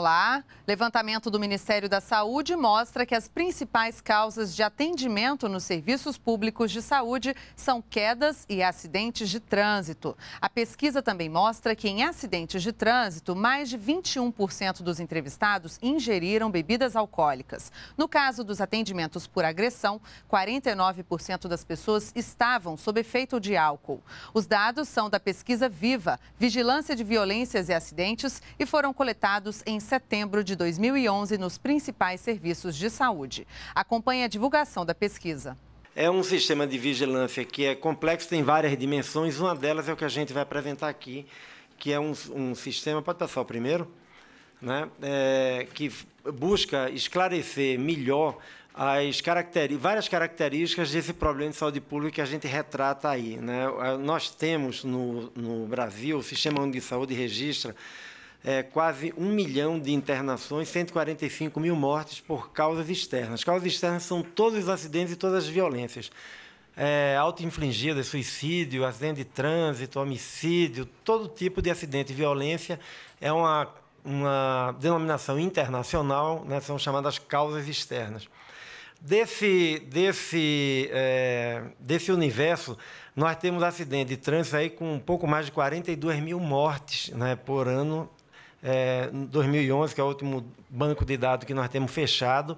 rolar Levantamento do Ministério da Saúde mostra que as principais causas de atendimento nos serviços públicos de saúde são quedas e acidentes de trânsito. A pesquisa também mostra que em acidentes de trânsito, mais de 21% dos entrevistados ingeriram bebidas alcoólicas. No caso dos atendimentos por agressão, 49% das pessoas estavam sob efeito de álcool. Os dados são da pesquisa Viva, Vigilância de Violências e Acidentes, e foram coletados em setembro de 2011 nos principais serviços de saúde. Acompanhe a divulgação da pesquisa. É um sistema de vigilância que é complexo, tem várias dimensões. Uma delas é o que a gente vai apresentar aqui, que é um, um sistema. Pode passar o primeiro? Né? É, que busca esclarecer melhor as várias características desse problema de saúde pública que a gente retrata aí. Né? Nós temos no, no Brasil o Sistema Único de Saúde registra é, quase um milhão de internações, 145 mil mortes por causas externas. Causas externas são todos os acidentes e todas as violências. É, autoinfligidas, suicídio, acidente de trânsito, homicídio, todo tipo de acidente e violência é uma, uma denominação internacional, né, são chamadas causas externas. Desse, desse, é, desse universo, nós temos acidente de trânsito aí com um pouco mais de 42 mil mortes né, por ano é, 2011, que é o último banco de dados que nós temos fechado,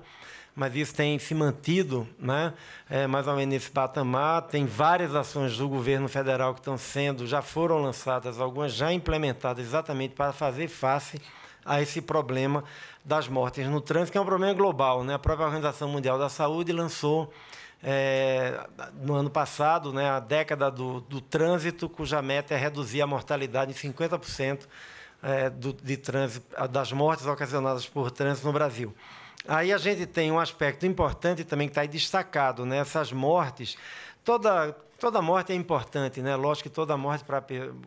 mas isso tem se mantido né, é, mais ou menos nesse patamar. Tem várias ações do governo federal que estão sendo, já foram lançadas, algumas já implementadas exatamente para fazer face a esse problema das mortes no trânsito, que é um problema global. Né? A própria Organização Mundial da Saúde lançou é, no ano passado né, a década do, do trânsito, cuja meta é reduzir a mortalidade em 50% é, do, de trânsito, das mortes ocasionadas por trânsito no Brasil. Aí a gente tem um aspecto importante também que está aí destacado, né? essas mortes toda, toda morte é importante, né? Lógico que toda morte para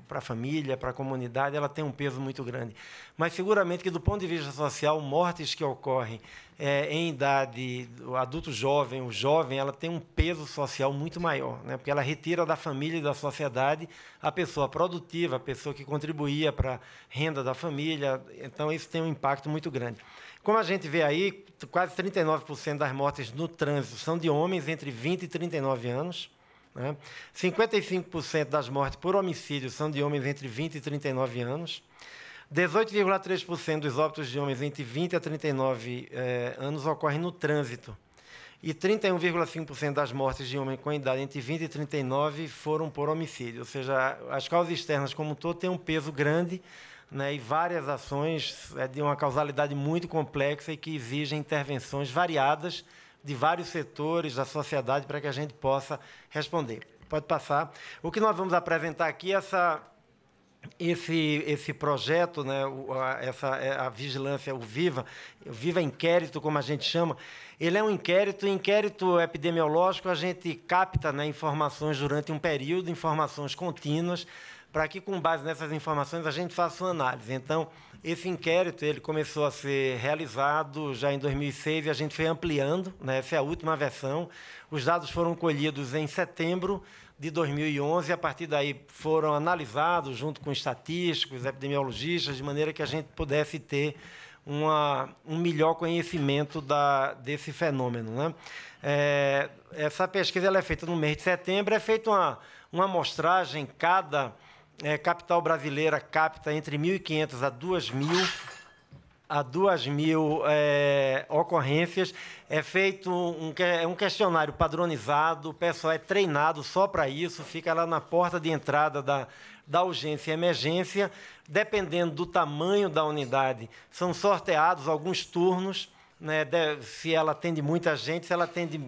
a família, para a comunidade, ela tem um peso muito grande. Mas seguramente que, do ponto de vista social, mortes que ocorrem é, em idade, o adulto jovem, o jovem, ela tem um peso social muito maior, né? porque ela retira da família e da sociedade a pessoa produtiva, a pessoa que contribuía para a renda da família. Então, isso tem um impacto muito grande. Como a gente vê aí, quase 39% das mortes no trânsito são de homens entre 20 e 39 anos. Né? 55% das mortes por homicídio são de homens entre 20 e 39 anos. 18,3% dos óbitos de homens entre 20 a 39 eh, anos ocorrem no trânsito. E 31,5% das mortes de homens com idade entre 20 e 39 foram por homicídio. Ou seja, as causas externas, como um todo, têm um peso grande né, e várias ações é, de uma causalidade muito complexa e que exigem intervenções variadas de vários setores da sociedade para que a gente possa responder. Pode passar. O que nós vamos apresentar aqui é essa, esse, esse projeto, né, a, essa, é, a vigilância, o Viva, o Viva Inquérito, como a gente chama, ele é um inquérito. Inquérito epidemiológico, a gente capta né, informações durante um período, informações contínuas, para que, com base nessas informações, a gente faça uma análise. Então, esse inquérito ele começou a ser realizado já em 2006 e a gente foi ampliando, né? essa é a última versão. Os dados foram colhidos em setembro de 2011 e, a partir daí, foram analisados junto com estatísticos, epidemiologistas, de maneira que a gente pudesse ter uma, um melhor conhecimento da, desse fenômeno. Né? É, essa pesquisa é feita no mês de setembro, é feita uma, uma amostragem cada é, capital brasileira capta entre 1.500 a 2.000 a 2 mil é, ocorrências, é feito um, é um questionário padronizado, o pessoal é treinado só para isso, fica lá na porta de entrada da, da urgência e emergência, dependendo do tamanho da unidade, são sorteados alguns turnos né, se ela atende muita gente, se ela atende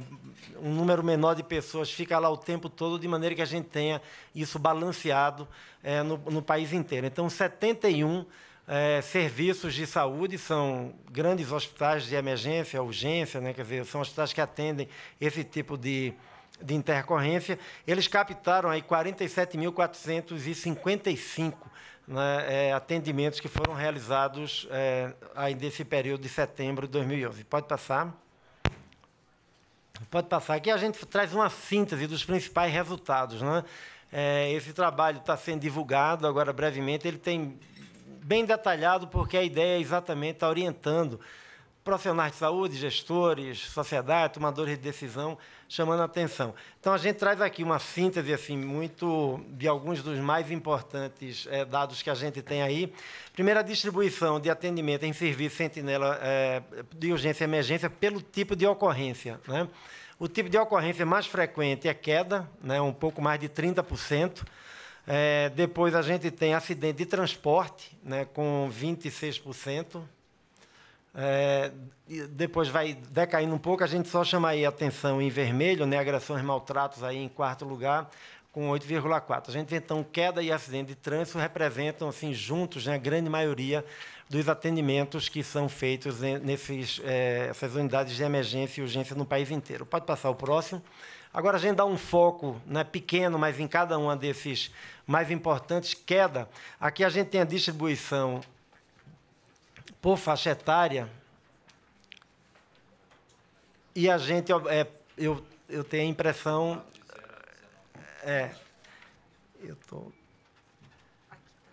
um número menor de pessoas, fica lá o tempo todo, de maneira que a gente tenha isso balanceado é, no, no, país inteiro. Então, 71 é, serviços de saúde são grandes hospitais de emergência, urgência, né, quer dizer, são hospitais que atendem esse tipo de, de intercorrência. Eles captaram aí 47.455 né, é, atendimentos que foram realizados é, ainda nesse período de setembro de 2011. Pode passar? Pode passar. Aqui a gente traz uma síntese dos principais resultados. Né? É, esse trabalho está sendo divulgado agora brevemente, ele tem bem detalhado, porque a ideia é exatamente tá orientando profissionais de saúde, gestores, sociedade, tomadores de decisão, chamando a atenção. Então, a gente traz aqui uma síntese assim muito de alguns dos mais importantes é, dados que a gente tem aí. Primeiro, a distribuição de atendimento em serviço sentinela é, de urgência e emergência pelo tipo de ocorrência. Né? O tipo de ocorrência mais frequente é queda, né? um pouco mais de 30%. É, eh, depois a gente tem acidente de transporte, né, com 26%, é, depois vai decaindo um pouco, a gente só chama aí atenção em vermelho, né, agressões e maltratos aí em quarto lugar, com 8,4. A gente vê, então, queda e acidente de trânsito representam, assim, juntos, né, a grande maioria dos atendimentos que são feitos nessas eh, é, unidades de emergência e urgência no país inteiro. Pode passar o próximo. Agora, a gente dá um foco né, pequeno, mas em cada um desses mais importantes, queda. Aqui a gente tem a distribuição por faixa etária. E a gente, é, eu, eu tenho a impressão. É. Eu tô...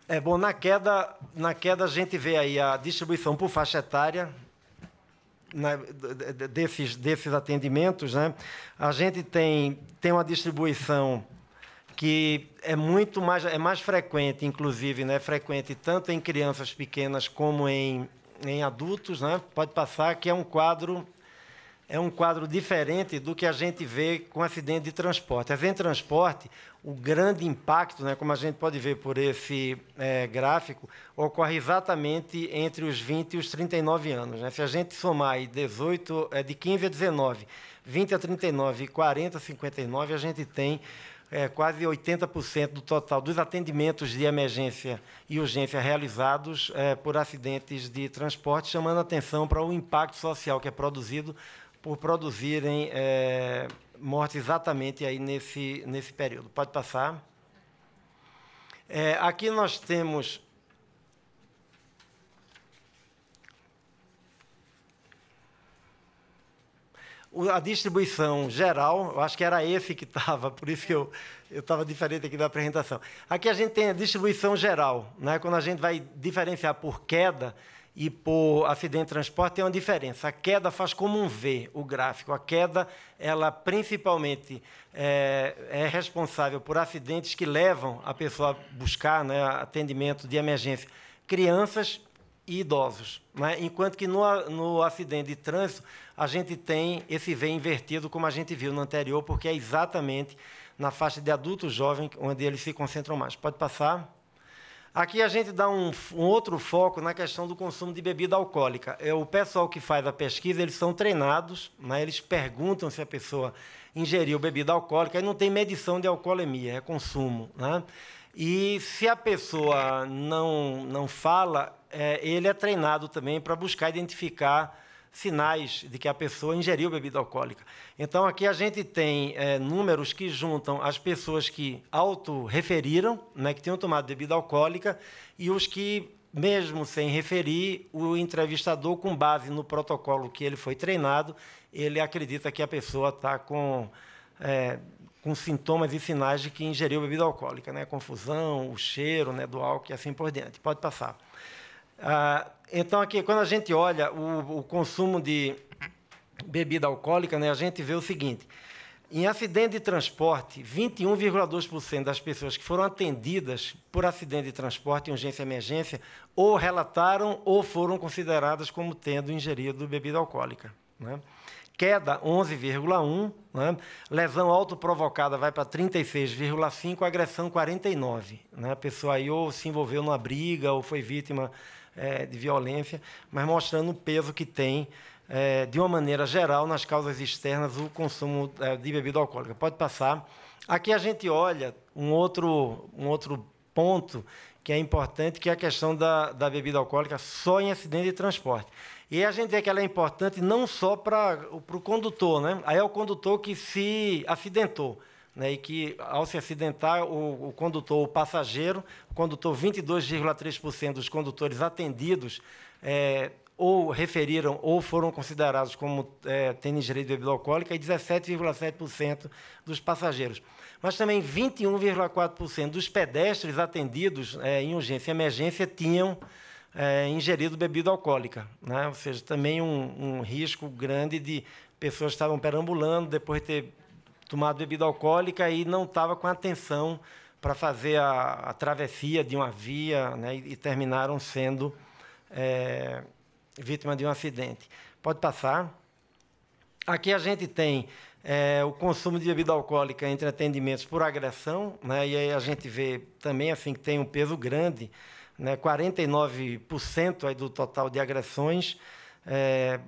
É bom, na queda, na queda a gente vê aí a distribuição por faixa etária, né, desses, desses atendimentos, né? a gente tem, tem uma distribuição que é muito mais é mais frequente, inclusive, né? Frequente tanto em crianças pequenas como em, em adultos, né? Pode passar que é um quadro é um quadro diferente do que a gente vê com acidente de transporte. Acidente de transporte, o grande impacto, né, como a gente pode ver por esse é, gráfico, ocorre exatamente entre os 20 e os 39 anos. Né? Se a gente somar aí 18, é, de 15 a 19, 20 a 39 e 40 a 59, a gente tem é, quase 80% do total dos atendimentos de emergência e urgência realizados é, por acidentes de transporte, chamando atenção para o impacto social que é produzido por produzirem é, mortes exatamente aí nesse, nesse período. Pode passar. É, aqui nós temos a distribuição geral, eu acho que era esse que estava, por isso que eu estava diferente aqui da apresentação. Aqui a gente tem a distribuição geral, né? quando a gente vai diferenciar por queda e por acidente de transporte, tem uma diferença. A queda faz como um V, o gráfico. A queda, ela principalmente é, é responsável por acidentes que levam a pessoa a buscar né, atendimento de emergência. Crianças e idosos. Né? Enquanto que no, no acidente de trânsito, a gente tem esse V invertido, como a gente viu no anterior, porque é exatamente na faixa de adulto jovem onde eles se concentram mais. Pode passar? Aqui a gente dá um, um, outro foco na questão do consumo de bebida alcoólica. É, o pessoal que faz a pesquisa, eles são treinados, né? eles perguntam se a pessoa ingeriu bebida alcoólica, e não tem medição de alcoolemia, é consumo. Né? E se a pessoa não, não fala, é, ele é treinado também para buscar identificar sinais de que a pessoa ingeriu bebida alcoólica. Então, aqui a gente tem é, números que juntam as pessoas que autorreferiram, né, que tinham tomado bebida alcoólica, e os que, mesmo sem referir, o entrevistador, com base no protocolo que ele foi treinado, ele acredita que a pessoa está com. É, com sintomas e sinais de que ingeriu bebida alcoólica, né? Confusão, o cheiro né, do álcool e assim por diante. Pode passar. Ah, então, aqui, quando a gente olha o, o consumo de bebida alcoólica, né, a gente vê o seguinte: em acidente de transporte, 21,2% das pessoas que foram atendidas por acidente de transporte, urgência e emergência, ou relataram ou foram consideradas como tendo ingerido bebida alcoólica. Né? Queda 11,1%, né? lesão autoprovocada vai para 36,5%, agressão 49%. Né? A pessoa aí ou se envolveu numa briga ou foi vítima é, de violência, mas mostrando o peso que tem, é, de uma maneira geral, nas causas externas, o consumo é, de bebida alcoólica. Pode passar. Aqui a gente olha um outro, um outro ponto que é importante, que é a questão da, da bebida alcoólica só em acidente de transporte. E a gente vê que ela é importante não só para o condutor, né? Aí é o condutor que se acidentou né, e que, ao se acidentar, o, o condutor, o passageiro, o condutor, 22,3% dos condutores atendidos é, ou referiram ou foram considerados como é, tendo ingerido bebida alcoólica e 17,7% dos passageiros. Mas também 21,4% dos pedestres atendidos é, em urgência e emergência tinham é, ingerido bebida alcoólica. Né? Ou seja, também um, um risco grande de pessoas estavam perambulando depois de ter tomado bebida alcoólica e não estava com atenção para fazer a, a, travessia de uma via né, e, e, terminaram sendo é, vítima de um acidente. Pode passar. Aqui a gente tem é, o consumo de bebida alcoólica entre atendimentos por agressão, né, e aí a gente vê também assim que tem um peso grande, né, 49% aí do total de agressões é,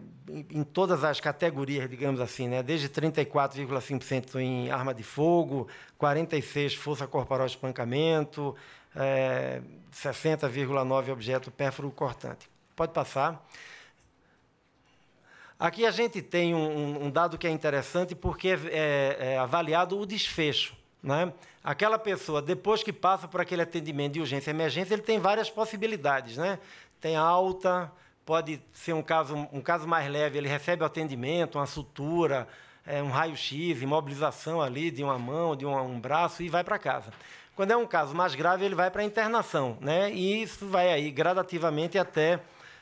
em todas as categorias, digamos assim, né? desde 34,5% em arma de fogo, 46% força corporal espancamento, é, 60,9% objeto pérfuro cortante. Pode passar. Aqui a gente tem um, um dado que é interessante porque é, é, é avaliado o desfecho. Né? Aquela pessoa, depois que passa por aquele atendimento de urgência e emergência, ele tem várias possibilidades. Né? Tem alta, pode ser um caso, um caso mais leve, ele recebe o atendimento, uma sutura, é, um raio-x, imobilização ali de uma mão, de um, um braço e vai para casa. Quando é um caso mais grave, ele vai para a internação, né? E isso vai aí gradativamente até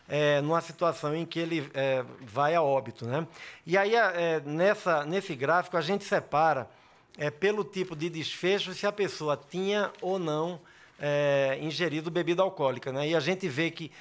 é, numa situação em que ele é, vai a óbito, né? E aí é, é, nessa, nesse gráfico a gente separa é, pelo tipo de desfecho se a pessoa tinha ou não ingerido bebida alcoólica, né? E a gente vê que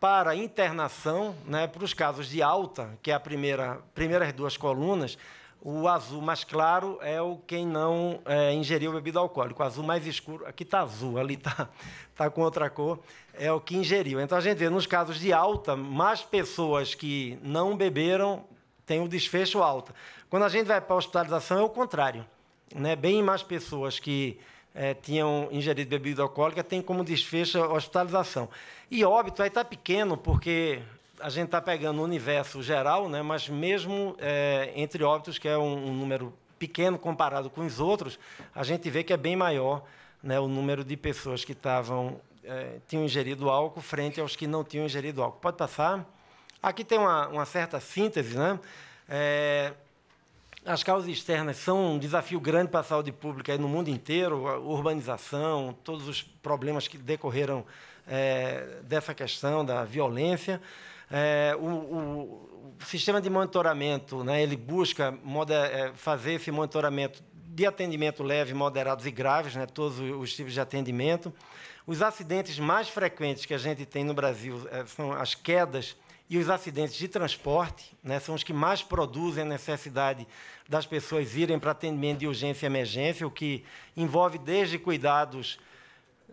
para internação, né, para os casos de alta, que é a primeira, primeiras duas colunas, o azul mais claro é o quem não é, ingeriu bebida alcoólica. O azul mais escuro, aqui está azul, ali está tá com outra cor, é o que ingeriu. Então a gente vê nos casos de alta, mais pessoas que não beberam têm o um desfecho alta. Quando a gente vai para a hospitalização, é o contrário. Né? Bem mais pessoas que é, tinham ingerido bebida alcoólica tem como desfecho hospitalização. E óbito aí está pequeno, porque a gente está pegando o universo geral, né, mas mesmo é, entre óbitos, que é um, um, número pequeno comparado com os outros, a gente vê que é bem maior né, o número de pessoas que estavam é, tinham ingerido álcool frente aos que não tinham ingerido álcool. Pode passar? Aqui tem uma, uma certa síntese, né? É, as causas externas são um desafio grande para a saúde pública no mundo inteiro, a urbanização, todos os problemas que decorreram é, dessa questão da violência. É, o, o, o, sistema de monitoramento, né, ele busca moder, é, fazer esse monitoramento de atendimento leve, moderados e graves, né, todos os tipos de atendimento. Os acidentes mais frequentes que a gente tem no Brasil é, são as quedas e os acidentes de transporte né, são os que mais produzem a necessidade das pessoas irem para atendimento de urgência e emergência, o que envolve desde cuidados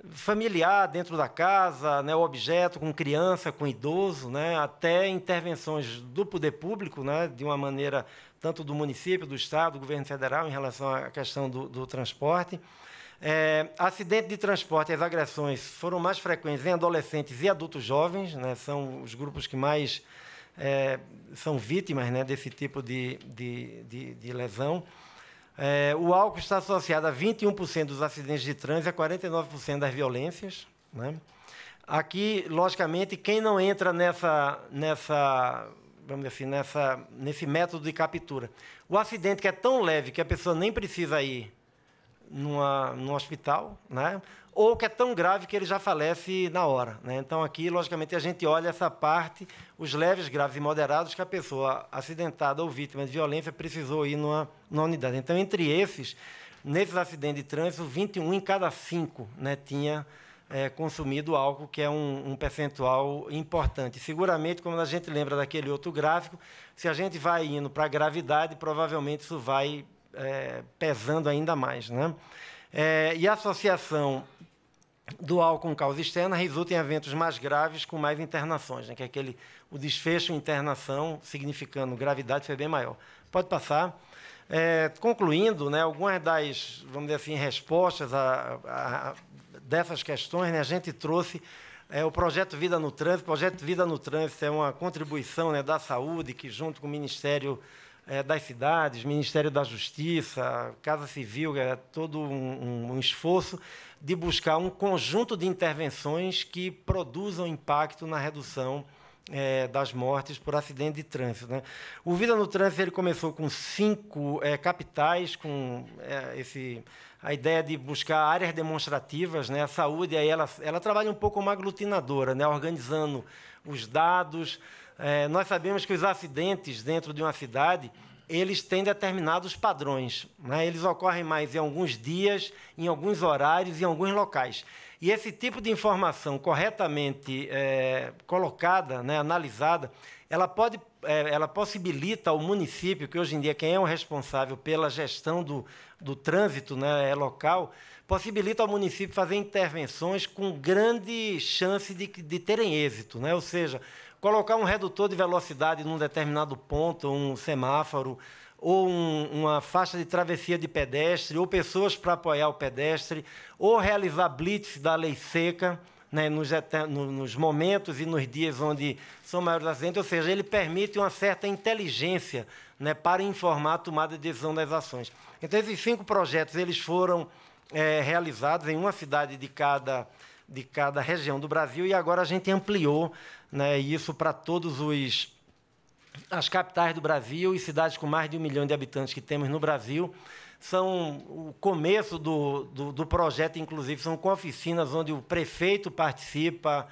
familiar dentro da casa, né, o objeto com criança, com idoso, né, até intervenções do poder público, né, de uma maneira tanto do município, do estado, do governo federal em relação à questão do, do transporte. É, acidente de transporte e as agressões foram mais frequentes em adolescentes e adultos jovens, né? são os grupos que mais é, são vítimas né, desse tipo de, de, de, de lesão. É, o álcool está associado a 21% dos acidentes de trânsito e a 49% das violências. Né? Aqui, logicamente, quem não entra nessa, nessa, vamos dizer assim, nessa, nesse método de captura? O acidente que é tão leve que a pessoa nem precisa ir numa, num hospital, né? ou que é tão grave que ele já falece na hora. Né? Então, aqui, logicamente, a gente olha essa parte, os leves, graves e moderados, que a pessoa acidentada ou vítima de violência precisou ir numa, numa unidade. Então, entre esses, nesses acidentes de trânsito, 21 em cada 5 né, tinha é, consumido álcool, que é um, um, percentual importante. Seguramente, como a gente lembra daquele outro gráfico, se a gente vai indo para a gravidade, provavelmente isso vai é, pesando ainda mais. Né? É, e a associação do álcool com causa externa resulta em eventos mais graves com mais internações, né? que é aquele, o desfecho internação significando gravidade foi bem maior. Pode passar. É, concluindo, né, algumas das, vamos dizer assim, respostas a, a, a dessas questões, né, a gente trouxe é, o projeto Vida no Trânsito. O projeto Vida no Trânsito é uma contribuição né, da saúde que, junto com o Ministério é, das cidades, Ministério da Justiça, Casa Civil, é todo um, um esforço de buscar um conjunto de intervenções que produzam impacto na redução é, das mortes por acidente de trânsito. Né? O Vida no Trânsito ele começou com cinco é, capitais, com é, esse, a ideia de buscar áreas demonstrativas. Né? A saúde aí ela, ela trabalha um pouco como aglutinadora, né? organizando os dados, é, nós sabemos que os acidentes dentro de uma cidade eles têm determinados padrões. Né? Eles ocorrem mais em alguns dias, em alguns horários, em alguns locais. E esse tipo de informação corretamente é, colocada, né, analisada, ela pode, é, ela possibilita ao município, que hoje em dia quem é o responsável pela gestão do, do trânsito né, é local, possibilita ao município fazer intervenções com grande chance de, de terem êxito. Né? Ou seja, colocar um redutor de velocidade num determinado ponto, um semáforo, ou um, uma faixa de travessia de pedestre, ou pessoas para apoiar o pedestre, ou realizar blitz da lei seca. Né, nos, nos, momentos e nos dias onde são maiores acidentes, ou seja, ele permite uma certa inteligência né, para informar a tomada de decisão das ações. Então, esses cinco projetos eles foram é, realizados em uma cidade de cada de cada região do Brasil, e agora a gente ampliou né, isso para todos os as capitais do Brasil e cidades com mais de um milhão de habitantes que temos no Brasil. São o começo do, do, do projeto, inclusive, são com oficinas onde o prefeito participa.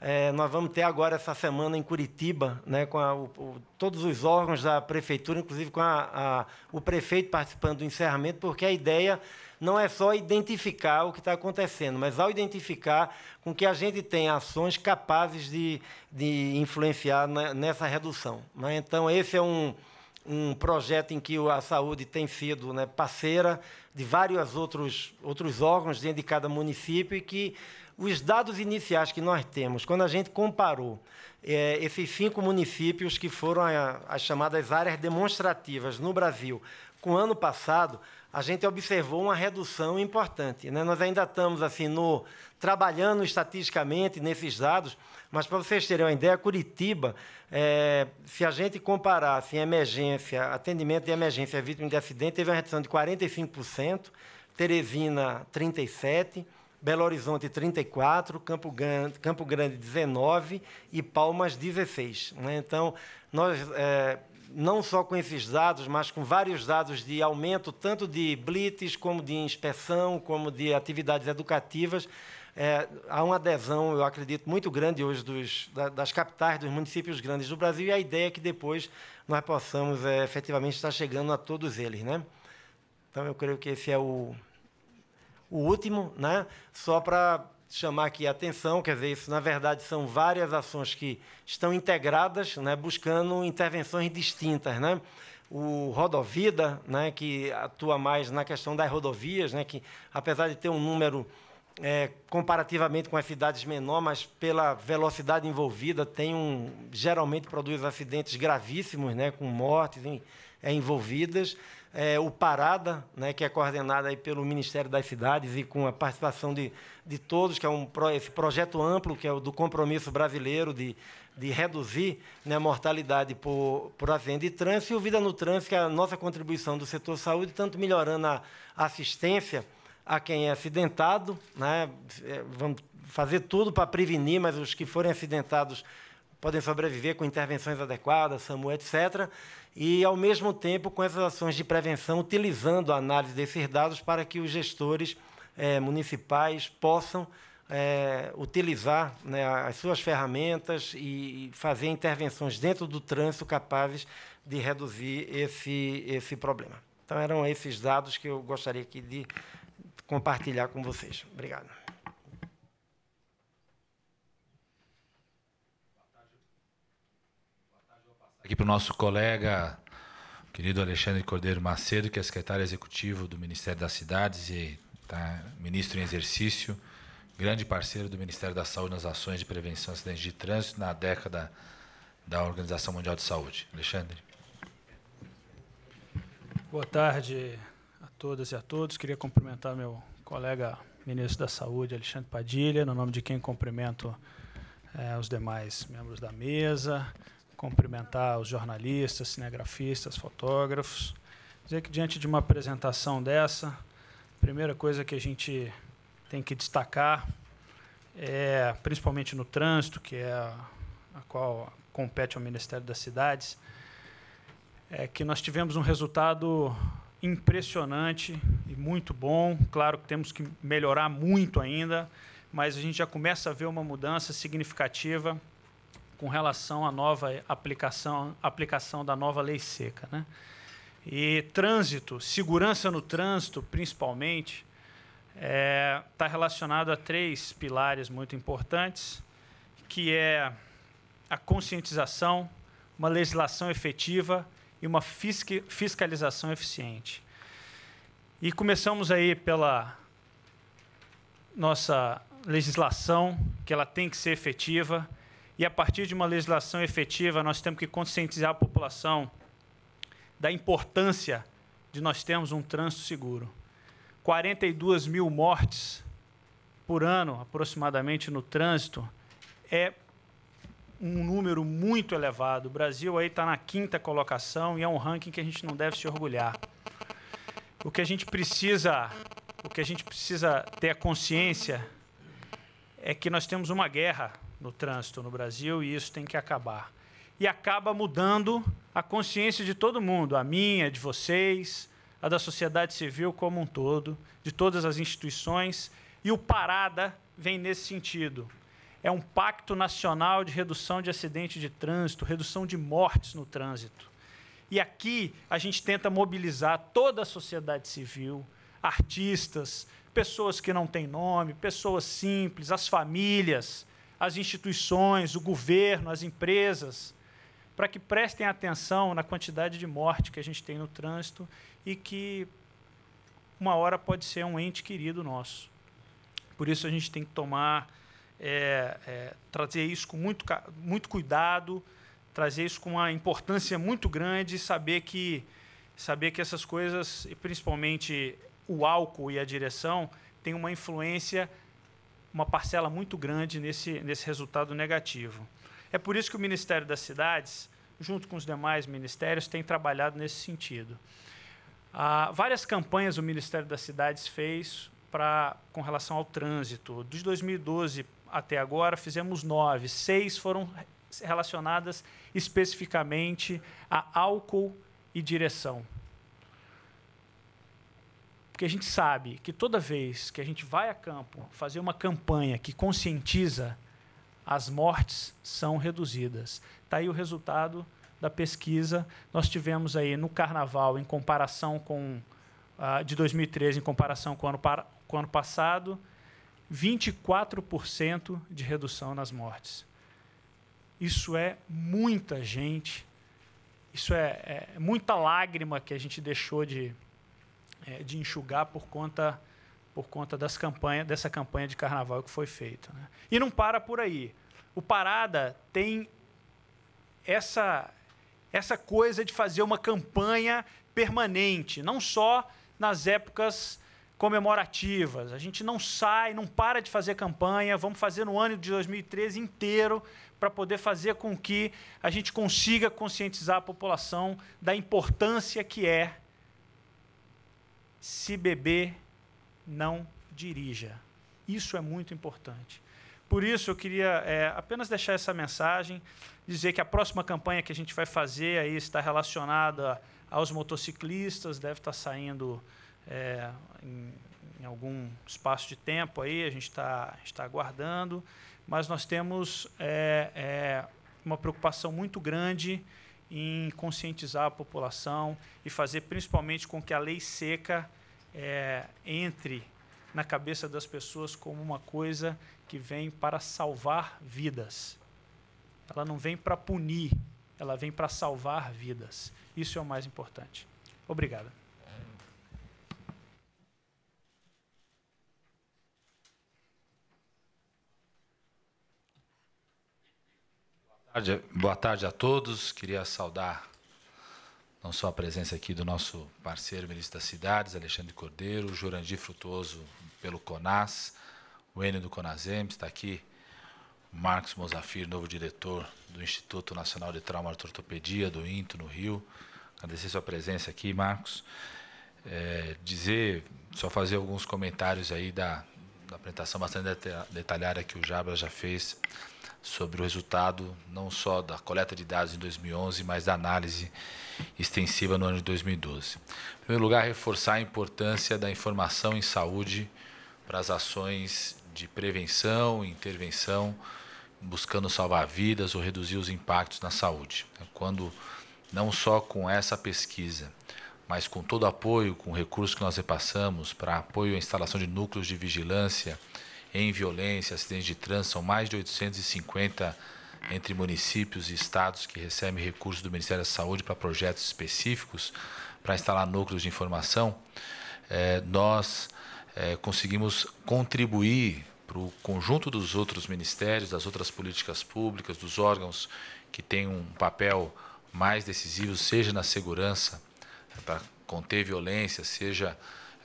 É, nós vamos ter agora essa semana em Curitiba, né, com a, o, todos os órgãos da prefeitura, inclusive com a, a, o prefeito participando do encerramento, porque a ideia não é só identificar o que está acontecendo, mas ao identificar, com que a gente tem ações capazes de, de influenciar na, nessa redução. Né? Então, esse é um, um projeto em que a saúde tem sido né, parceira de vários outros, outros órgãos dentro de cada município e que os dados iniciais que nós temos, quando a gente comparou é, esses cinco municípios que foram as chamadas áreas demonstrativas no Brasil com o ano passado, a gente observou uma redução importante. Né? Nós ainda estamos assim no trabalhando estatisticamente nesses dados, mas para vocês terem uma ideia, Curitiba, é, se a gente comparar assim, emergência, atendimento de emergência vítima de acidente, teve uma redução de 45%, Teresina 37%, Belo Horizonte 34, Campo Grande, Campo Grande 19 e Palmas 16. Né? Então, nós é, não só com esses dados, mas com vários dados de aumento, tanto de blitz, como de inspeção, como de atividades educativas, é, há uma adesão, eu acredito, muito grande hoje dos, das capitais, dos municípios grandes do Brasil, e a ideia é que depois nós possamos é, efetivamente estar chegando a todos eles. Né? Então, eu creio que esse é o, o último, né? só para chamar aqui a atenção, quer dizer, isso na verdade são várias ações que estão integradas, né, buscando intervenções distintas, né? O Rodovida, né, que atua mais na questão das rodovias, né, que apesar de ter um número é, comparativamente com as cidades menor, mas pela velocidade envolvida, tem um geralmente produz acidentes gravíssimos, né, com mortes em, é, envolvidas é, o Parada, né, que é coordenado aí pelo Ministério das Cidades e com a participação de, de todos, que é um pro, esse projeto amplo, que é o do compromisso brasileiro de, de reduzir né, a mortalidade por, por acidente de trânsito, e o Vida no Trânsito, que é a nossa contribuição do setor saúde, tanto melhorando a assistência a quem é acidentado, né, é, vamos fazer tudo para prevenir, mas os que forem acidentados podem sobreviver com intervenções adequadas, SAMU, etc. E, ao mesmo tempo, com essas ações de prevenção, utilizando a análise desses dados para que os gestores é, municipais possam é, utilizar né, as suas ferramentas e fazer intervenções dentro do trânsito capazes de reduzir esse, esse problema. Então, eram esses dados que eu gostaria aqui de compartilhar com vocês. Obrigado. aqui para o nosso colega, querido Alexandre Cordeiro Macedo, que é secretário executivo do Ministério das Cidades e tá, ministro em exercício, grande parceiro do Ministério da Saúde nas ações de prevenção de acidentes de trânsito na década da Organização Mundial de Saúde. Alexandre. Boa tarde a todas e a todos. Queria cumprimentar meu colega ministro da Saúde, Alexandre Padilha, no nome de quem cumprimento é, os demais membros da mesa, cumprimentar os jornalistas, cinegrafistas, fotógrafos. Dizer que, diante de uma apresentação dessa, a primeira coisa que a gente tem que destacar é, principalmente no trânsito, que é a, a qual compete ao Ministério das Cidades, é que nós tivemos um resultado impressionante e muito bom. Claro que temos que melhorar muito ainda, mas a gente já começa a ver uma mudança significativa com relação à nova aplicação, aplicação da nova lei seca. Né? E trânsito, segurança no trânsito, principalmente, está é, tá relacionado a três pilares muito importantes, que é a conscientização, uma legislação efetiva e uma fiscalização eficiente. E começamos aí pela nossa legislação, que ela tem que ser efetiva, e a partir de uma legislação efetiva, nós temos que conscientizar a população da importância de nós termos um trânsito seguro. 42 mil mortes por ano, aproximadamente, no trânsito é um número muito elevado. O Brasil aí está na quinta colocação e é um ranking que a gente não deve se orgulhar. O que a gente precisa, o que a gente precisa ter a consciência é que nós temos uma guerra no trânsito no Brasil e isso tem que acabar. E acaba mudando a consciência de todo mundo, a minha, de vocês, a da sociedade civil como um todo, de todas as instituições. E o Parada vem nesse sentido. É um pacto nacional de redução de acidente de trânsito, redução de mortes no trânsito. E aqui a gente tenta mobilizar toda a sociedade civil, artistas, pessoas que não têm nome, pessoas simples, as famílias, as instituições, o governo, as empresas, para que prestem atenção na quantidade de morte que a gente tem no trânsito e que uma hora pode ser um ente querido nosso. Por isso a gente tem que tomar, é, é, trazer isso com muito, muito cuidado, trazer isso com uma importância muito grande e saber que, saber que essas coisas, e principalmente o álcool e a direção, têm uma influência uma parcela muito grande nesse, nesse resultado negativo. É por isso que o Ministério das Cidades, junto com os demais ministérios, tem trabalhado nesse sentido. há ah, várias campanhas o Ministério das Cidades fez pra, com relação ao trânsito. De 2012 até agora, fizemos nove. Seis foram relacionadas especificamente a álcool e direção. Porque a gente sabe que toda vez que a gente vai a campo fazer uma campanha que conscientiza, as mortes são reduzidas. Está aí o resultado da pesquisa. Nós tivemos aí no carnaval, em comparação com uh, de 2013, em comparação com o ano, para, com o ano passado, 24% de redução nas mortes. Isso é muita gente, isso é, é muita lágrima que a gente deixou de, é, de enxugar por conta por conta das campanha, dessa campanha de carnaval que foi feita. Né? E não para por aí. O Parada tem essa, essa coisa de fazer uma campanha permanente, não só nas épocas comemorativas. A gente não sai, não para de fazer campanha, vamos fazer no ano de 2013 inteiro para poder fazer com que a gente consiga conscientizar a população da importância que é se beber, não dirija. Isso é muito importante. Por isso, eu queria é, apenas deixar essa mensagem, dizer que a próxima campanha que a gente vai fazer aí está relacionada aos motociclistas, deve estar saindo é, em, em, algum espaço de tempo aí, a gente está está aguardando, mas nós temos é, é uma preocupação muito grande em conscientizar a população e fazer principalmente com que a lei seca é, entre na cabeça das pessoas como uma coisa que vem para salvar vidas. Ela não vem para punir, ela vem para salvar vidas. Isso é o mais importante. Obrigado. tarde, boa tarde a todos. Queria saudar não só a presença aqui do nosso parceiro ministro das Cidades, Alexandre Cordeiro, o Jurandir Frutuoso pelo CONAS, o Enio do CONASEM, está aqui o Marcos Mozafir, novo diretor do Instituto Nacional de Trauma e Ortopedia do INTO, no Rio. Agradecer sua presença aqui, Marcos. É, dizer, só fazer alguns comentários aí da, da apresentação bastante detalhada que o Jabra já fez sobre o resultado não só da coleta de dados em 2011, mas da análise extensiva no ano de 2012. Em primeiro lugar, reforçar a importância da informação em saúde para as ações de prevenção e intervenção, buscando salvar vidas ou reduzir os impactos na saúde. Quando, não só com essa pesquisa, mas com todo o apoio, com recursos que nós repassamos para apoio à instalação de núcleos de vigilância em violência, acidentes de trânsito, são mais de 850 entre municípios e estados que recebem recursos do Ministério da Saúde para projetos específicos, para instalar núcleos de informação, é, nós é, conseguimos contribuir para o conjunto dos outros ministérios, das outras políticas públicas, dos órgãos que têm um papel mais decisivo, seja na segurança, né, para conter violência, seja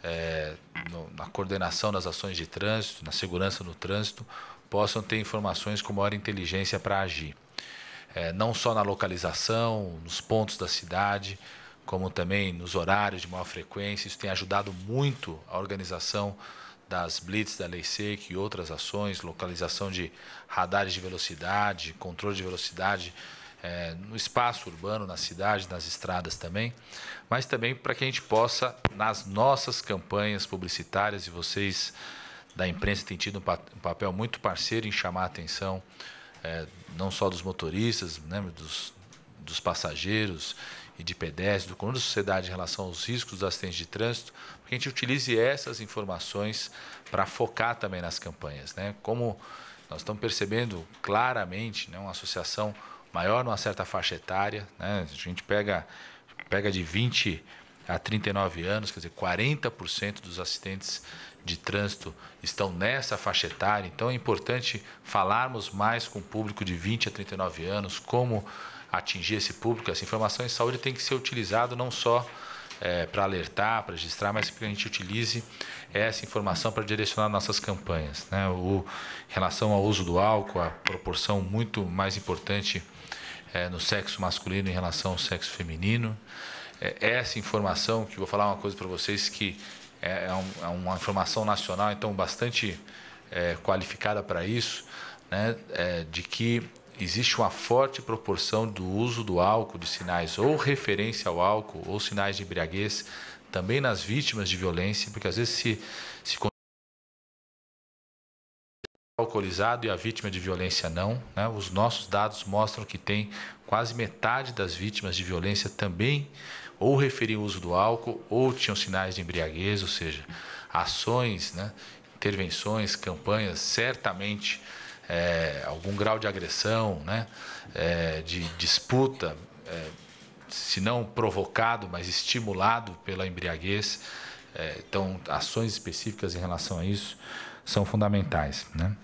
é, no, na coordenação das ações de trânsito, na segurança no trânsito, possam ter informações com maior inteligência para agir. É, não só na localização, nos pontos da cidade, como também nos horários de maior frequência. Isso tem ajudado muito a organização das blitz da lei seca e outras ações, localização de radares de velocidade, controle de velocidade é, no espaço urbano, na cidade, nas estradas também, mas também para que a gente possa, nas nossas campanhas publicitárias, e vocês da imprensa têm tido um, papel muito parceiro em chamar a atenção, é, não só dos motoristas, né, dos, dos passageiros e de pedestres, do conjunto da sociedade em relação aos riscos dos acidentes de trânsito, para que a gente utilize essas informações para focar também nas campanhas. Né? Como nós estamos percebendo claramente né, uma associação maior numa certa faixa etária, né? A gente pega pega de 20 a 39 anos, quer dizer, 40% dos acidentes de trânsito estão nessa faixa etária. Então é importante falarmos mais com o público de 20 a 39 anos, como atingir esse público. Essa informação em saúde tem que ser utilizada não só é, para alertar, para registrar, mas que a gente utilize essa informação para direcionar nossas campanhas. Né? O, em relação ao uso do álcool, a proporção muito mais importante é, no sexo masculino em relação ao sexo feminino. É, essa informação, que vou falar uma coisa para vocês que é, é, um, é, uma informação nacional, então bastante é, qualificada para isso, né, é, de que existe uma forte proporção do uso do álcool, de sinais ou referência ao álcool ou sinais de embriaguez também nas vítimas de violência, porque às vezes se alcoolizado e a vítima de violência não. Né? Os nossos dados mostram que tem quase metade das vítimas de violência também ou referiam o uso do álcool ou tinham sinais de embriaguez, ou seja, ações, né? intervenções, campanhas, certamente é, algum grau de agressão, né? É, de disputa, é, se não provocado, mas estimulado pela embriaguez. É, então, ações específicas em relação a isso são fundamentais. Né?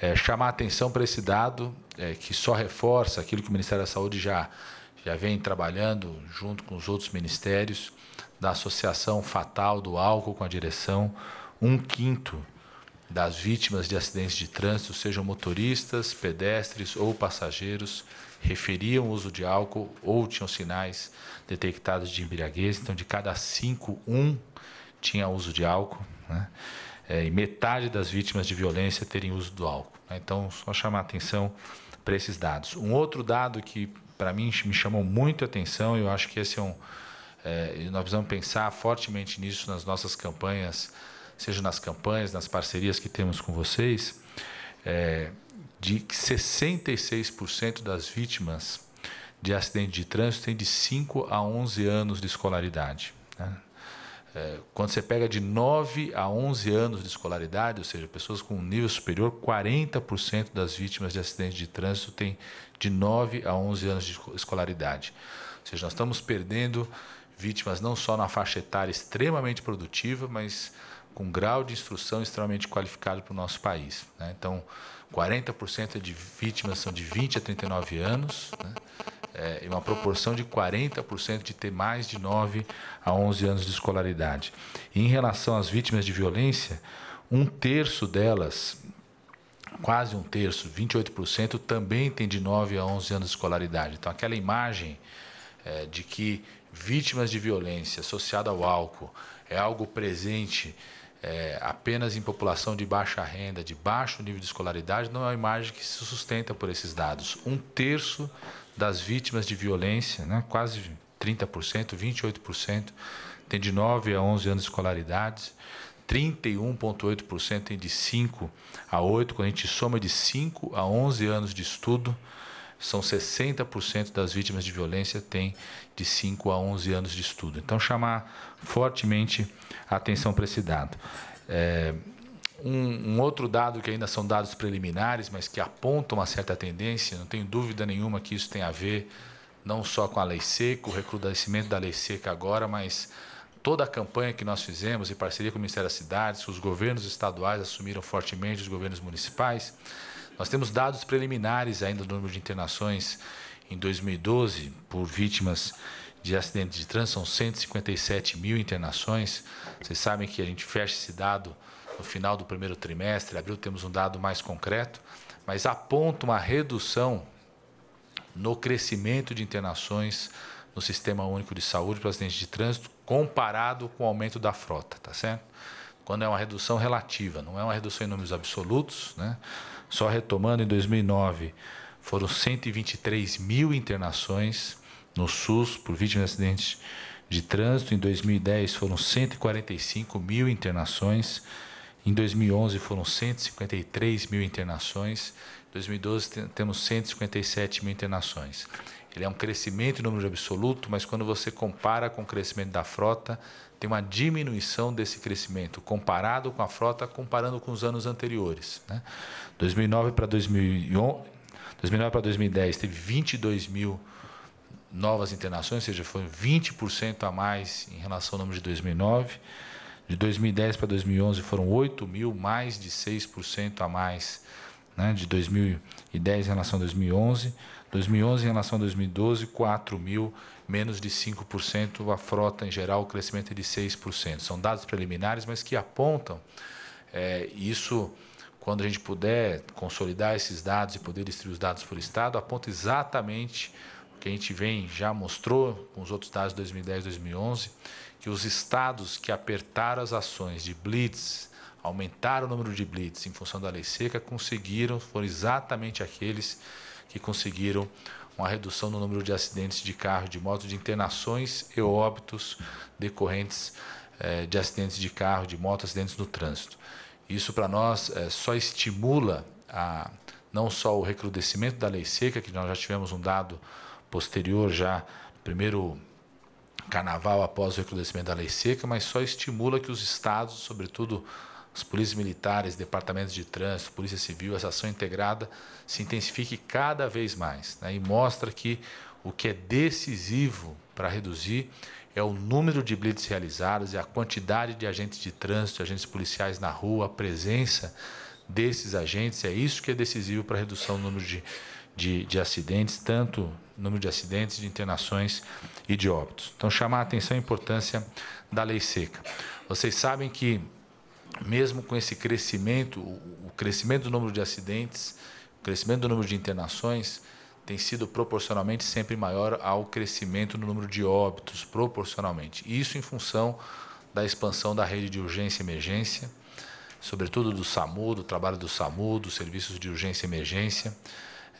É, chamar atenção para esse dado é, que só reforça aquilo que o Ministério da Saúde já, já vem trabalhando junto com os outros ministérios, da associação fatal do álcool com a direção. Um quinto das vítimas de acidentes de trânsito, sejam motoristas, pedestres ou passageiros, referiam o uso de álcool ou tinham sinais detectados de embriaguez. Então, de cada cinco, um tinha uso de álcool. Né? é, e metade das vítimas de violência terem uso do álcool. Né? Então, só chamar atenção para esses dados. Um outro dado que, para mim, me chamou muito a atenção, e eu acho que esse é um. É, nós precisamos pensar fortemente nisso nas nossas campanhas, seja nas campanhas, nas parcerias que temos com vocês, é, de que 66% das vítimas de acidente de trânsito têm de 5 a 11 anos de escolaridade. Né? Eh, quando você pega de 9 a 11 anos de escolaridade, ou seja, pessoas com um nível superior, 40% das vítimas de acidentes de trânsito têm de 9 a 11 anos de escolaridade. Ou seja, nós estamos perdendo vítimas não só na faixa etária extremamente produtiva, mas com grau de instrução extremamente qualificado para o nosso país. Né? Então, 40% de vítimas são de 20 a 39 anos, né? é, e uma proporção de 40% de ter mais de 9 a 11 anos de escolaridade. E em relação às vítimas de violência, um terço delas, quase um terço, 28%, também tem de 9 a 11 anos de escolaridade. Então, aquela imagem é, de que vítimas de violência associada ao álcool é algo presente é, apenas em população de baixa renda, de baixo nível de escolaridade, não é uma imagem que se sustenta por esses dados. Um terço das vítimas de violência, né, quase 30%, 28%, tem de 9 a 11 anos de escolaridade. 31,8% tem de 5 a 8, quando a gente soma de 5 a 11 anos de estudo, são 60% das vítimas de violência têm de 5 a 11 anos de estudo. Então, chamar fortemente a atenção para esse dado. É, um, um, outro dado que ainda são dados preliminares, mas que apontam uma certa tendência, não tenho dúvida nenhuma que isso tem a ver não só com a lei seca, o recrudescimento da lei seca agora, mas toda a campanha que nós fizemos em parceria com o Ministério das Cidades, os governos estaduais assumiram fortemente, os governos municipais. Nós temos dados preliminares ainda do número de internações em 2012 por vítimas de acidentes de trânsito, são 157 mil internações. Vocês sabem que a gente fecha esse dado no final do primeiro trimestre, abril temos um dado mais concreto, mas aponta uma redução no crescimento de internações no Sistema Único de Saúde para acidentes de trânsito comparado com o aumento da frota, tá certo? Quando é uma redução relativa, não é uma redução em números absolutos, né? Só retomando, em 2009 foram 123 mil internações, no SUS por vítima de acidentes de trânsito. Em 2010 foram 145 mil internações. Em 2011 foram 153 mil internações. Em 2012 temos 157 mil internações. Ele é um crescimento em número absoluto, mas quando você compara com o crescimento da frota, tem uma diminuição desse crescimento comparado com a frota, comparando com os anos anteriores. Né? 2009 para 2010 teve 22 mil novas internações, ou seja, foi 20% a mais em relação ao número de 2009. De 2010 para 2011 foram 8 mil, mais de 6% a mais né, de 2010 em relação a 2011. 2011 em relação a 2012, 4 mil, menos de 5%. A frota em geral, o crescimento é de 6%. São dados preliminares, mas que apontam é, isso. Quando a gente puder consolidar esses dados e poder distribuir os dados por estado, aponta exatamente que a gente vem já mostrou com os outros dados de 2010 2011, que os estados que apertaram as ações de blitz, aumentaram o número de blitz em função da lei seca, conseguiram, foram exatamente aqueles que conseguiram uma redução no número de acidentes de carro, de moto, de internações e óbitos decorrentes eh, de acidentes de carro, de moto, acidentes no trânsito. Isso para nós eh, só estimula a, não só o recrudescimento da lei seca, que nós já tivemos um dado posterior já, primeiro carnaval após o recrudescimento da lei seca, mas só estimula que os estados, sobretudo as polícias militares, departamentos de trânsito, polícia civil, essa ação integrada se intensifique cada vez mais né? e mostra que o que é decisivo para reduzir é o número de blitz realizados e a quantidade de agentes de trânsito, de agentes policiais na rua, a presença desses agentes, é isso que é decisivo para a redução do número de de, de acidentes, tanto número de acidentes, de internações e de óbitos. Então, chamar a atenção a importância da lei seca. Vocês sabem que, mesmo com esse crescimento, o crescimento do número de acidentes, o crescimento do número de internações, tem sido proporcionalmente sempre maior ao crescimento no número de óbitos, proporcionalmente. Isso em função da expansão da rede de urgência e emergência, sobretudo do SAMU, do trabalho do SAMU, dos serviços de urgência e emergência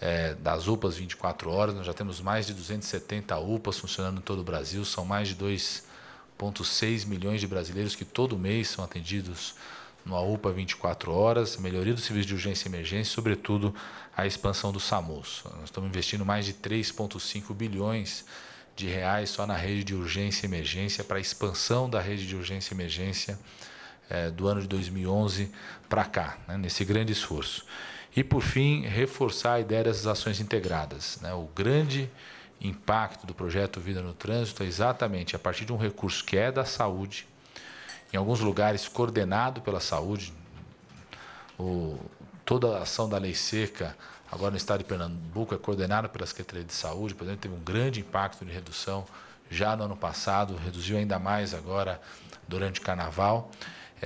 é, das UPAs 24 horas. Nós já temos mais de 270 UPAs funcionando em todo o Brasil, são mais de 2,6 milhões de brasileiros que todo mês são atendidos numa UPA 24 horas, melhoria do serviço de urgência e emergência, sobretudo a expansão do SAMUS. Nós estamos investindo mais de 3,5 bilhões de reais só na rede de urgência e emergência, para a expansão da rede de urgência e emergência é, do ano de 2011 para cá, né, nesse grande esforço. E, por fim, reforçar a ideia dessas ações integradas. Né? O grande impacto do projeto Vida no Trânsito é exatamente a partir de um recurso que é da saúde, em alguns lugares coordenado pela saúde. O, toda a ação da lei seca, agora no estado de Pernambuco, é coordenada pela Secretaria de Saúde, por exemplo, teve um grande impacto de redução já no ano passado, reduziu ainda mais agora durante o carnaval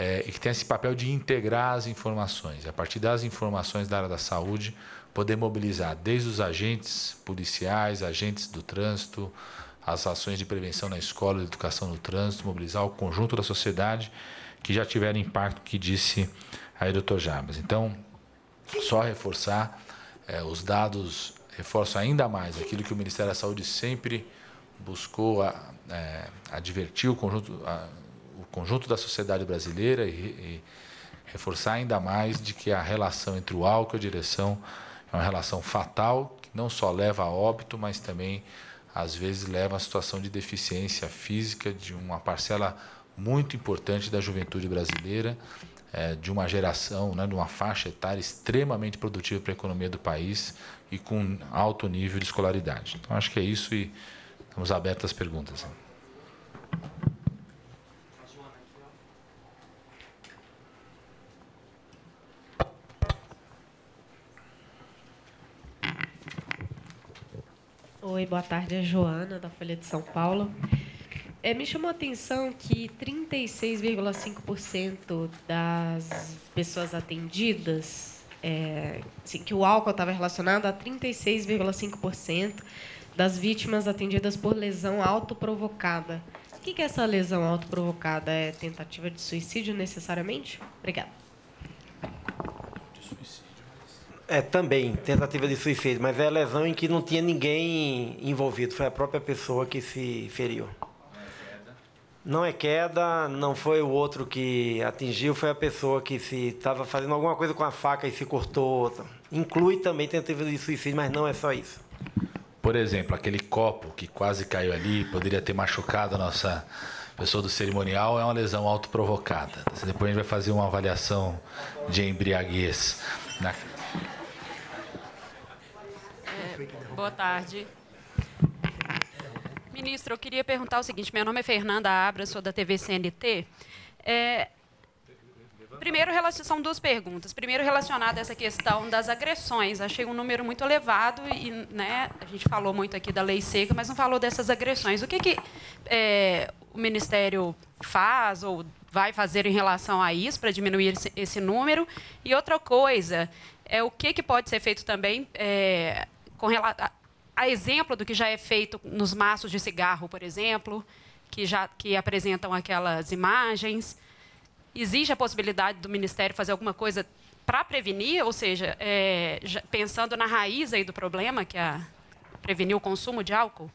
é, e que tem esse papel de integrar as informações. A partir das informações da área da saúde, poder mobilizar desde os agentes policiais, agentes do trânsito, as ações de prevenção na escola, de educação no trânsito, mobilizar o conjunto da sociedade que já tiveram impacto que disse aí doutor Jabas. Então, só reforçar é, os dados, reforço ainda mais aquilo que o Ministério da Saúde sempre buscou a, é, advertir o conjunto, a, o conjunto da sociedade brasileira e, e reforçar ainda mais de que a relação entre o álcool e a direção é uma relação fatal, que não só leva a óbito, mas também às vezes leva à situação de deficiência física de uma parcela muito importante da juventude brasileira, é, de uma geração, né, de uma faixa etária extremamente produtiva para a economia do país e com alto nível de escolaridade. Então, acho que é isso e estamos abertos às perguntas. Oi, boa tarde, é Joana, da Folha de São Paulo. É, me chamou a atenção que 36,5% das pessoas atendidas, é, assim, que o álcool estava relacionado a 36,5% das vítimas atendidas por lesão autoprovocada. O que é essa lesão autoprovocada? É tentativa de suicídio necessariamente? Obrigada. De suicídio. É, também, tentativa de suicídio, mas é lesão em que não tinha ninguém envolvido, foi a própria pessoa que se feriu. Não é queda, não foi o outro que atingiu, foi a pessoa que se estava fazendo alguma coisa com a faca e se cortou. Inclui também tentativa de suicídio, mas não é só isso. Por exemplo, aquele copo que quase caiu ali, poderia ter machucado a nossa pessoa do cerimonial, é uma lesão autoprovocada. Depois a gente vai fazer uma avaliação de embriaguez. Na... Boa tarde. Ministro, eu queria perguntar o seguinte: meu nome é Fernanda Abra, sou da TV CNT. É, primeiro, são duas perguntas. Primeiro, relacionada a essa questão das agressões. Achei um número muito elevado e né, a gente falou muito aqui da lei seca, mas não falou dessas agressões. O que, que é, o Ministério faz ou vai fazer em relação a isso para diminuir esse, esse, número? E outra coisa é o que, que pode ser feito também. É, com relação a, a exemplo do que já é feito nos maços de cigarro, por exemplo, que já que apresentam aquelas imagens. Existe a possibilidade do Ministério fazer alguma coisa para prevenir, ou seja, é, já, pensando na raiz aí do problema, que é prevenir o consumo de álcool?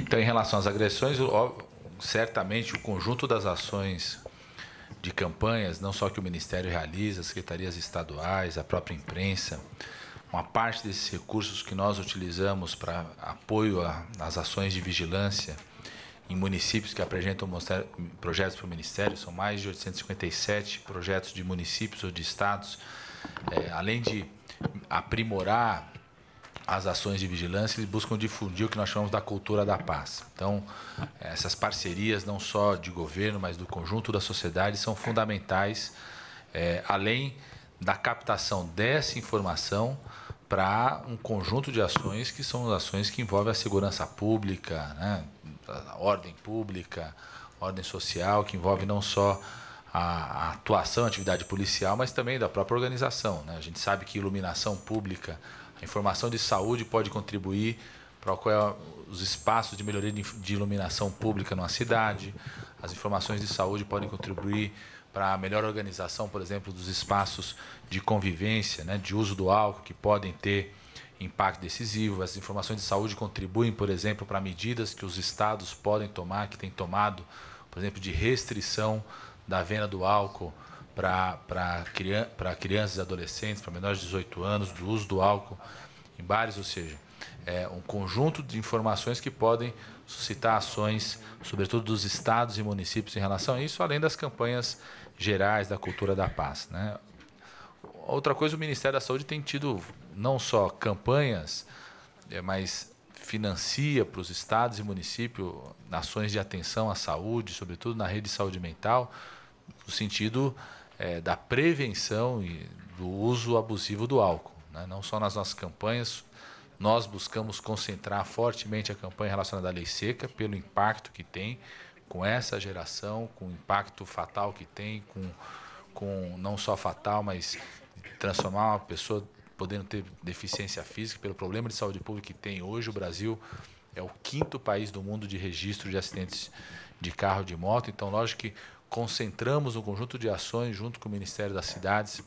Então, em relação às agressões, óbvio, certamente o conjunto das ações de campanhas, não só que o Ministério realiza, as secretarias estaduais, a própria imprensa, uma parte desses recursos que nós utilizamos para apoio às ações de vigilância em municípios que apresentam projetos para o Ministério, são mais de 857 projetos de municípios ou de estados, é, além de aprimorar as ações de vigilância, eles buscam difundir o que nós chamamos da cultura da paz. Então, essas parcerias, não só de governo, mas do conjunto da sociedade, são fundamentais, é, além da captação dessa informação para um conjunto de ações que são as ações que envolvem a segurança pública, né? a ordem pública, a ordem social, que envolve não só a, atuação, a atividade policial, mas também da própria organização. Né? A gente sabe que iluminação pública a informação de saúde pode contribuir para qual é os espaços de melhoria de iluminação pública numa cidade. As informações de saúde podem contribuir para a melhor organização, por exemplo, dos espaços de convivência, né, de uso do álcool, que podem ter impacto decisivo. As informações de saúde contribuem, por exemplo, para medidas que os estados podem tomar, que têm tomado, por exemplo, de restrição da venda do álcool para para crianças e adolescentes, para menores de 18 anos, do uso do álcool em bares, ou seja, é um conjunto de informações que podem suscitar ações, sobretudo dos estados e municípios em relação a isso, além das campanhas gerais da cultura da paz. Né? Outra coisa, o Ministério da Saúde tem tido não só campanhas, é, mas financia para os estados e municípios ações de atenção à saúde, sobretudo na rede de saúde mental, no sentido é, da prevenção e do uso abusivo do álcool. Né? Não só nas nossas campanhas, nós buscamos concentrar fortemente a campanha relacionada à lei seca, pelo impacto que tem com essa geração, com o impacto fatal que tem, com, com não só fatal, mas transformar uma pessoa podendo ter deficiência física, pelo problema de saúde pública que tem hoje. O Brasil é o quinto país do mundo de registro de acidentes de carro de moto, então, lógico que concentramos um conjunto de ações junto com o Ministério das Cidades,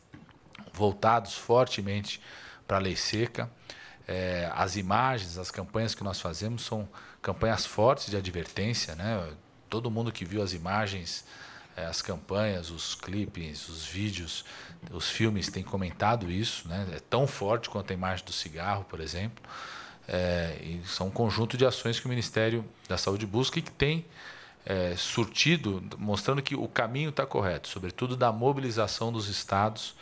voltados fortemente para a lei seca. É, as imagens, as campanhas que nós fazemos são campanhas fortes de advertência, né? Todo mundo que viu as imagens, é, as campanhas, os clipes, os vídeos, os filmes tem comentado isso, né? É tão forte quanto a imagem do cigarro, por exemplo. É, são um conjunto de ações que o Ministério da Saúde busca e que tem é, surtido, mostrando que o caminho está correto, sobretudo da mobilização dos estados